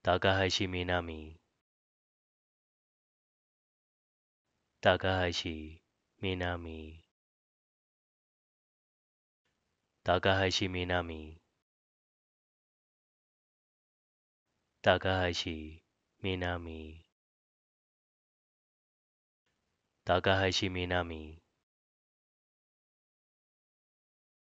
大家哈是米娜米，塔卡哈西米娜米，塔卡哈西米娜米，塔卡哈西米娜米。